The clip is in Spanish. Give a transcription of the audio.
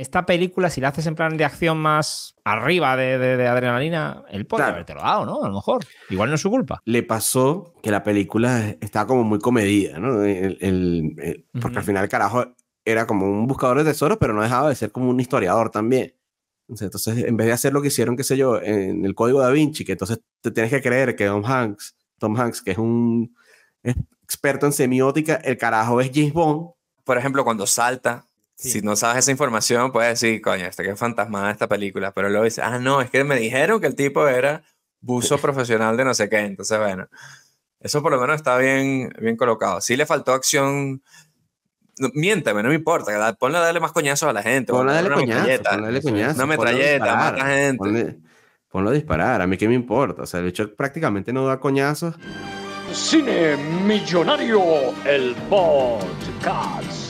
esta película, si la haces en plan de acción más arriba de, adrenalina, él podría haberte lo dado, ¿no? A lo mejor. Igual no es su culpa. Le pasó que la película estaba como muy comedida, ¿no? Porque al final, carajo, era como un buscador de tesoros, pero no dejaba de ser como un historiador también. Entonces, en vez de hacer lo que hicieron, qué sé yo, en el código da Vinci, que entonces te tienes que creer que Tom Hanks, Tom Hanks, que es un experto en semiótica, el carajo es James Bond. Por ejemplo, cuando salta, si no sabes esa información, puedes decir, coño, está que fantasmada esta película. Pero luego dices, ah, no, es que me dijeron que el tipo era buzo profesional de no sé qué. Entonces, bueno, eso por lo menos está bien, bien colocado. Si le faltó acción. miénteme, no me importa. Ponle a darle más coñazos a la gente. Ponle a darle coñazos. Una metralleta, mata gente. Ponle, ponlo a disparar. A mí qué me importa. O sea, el hecho prácticamente no da coñazos. Cine Millonario, el podcast.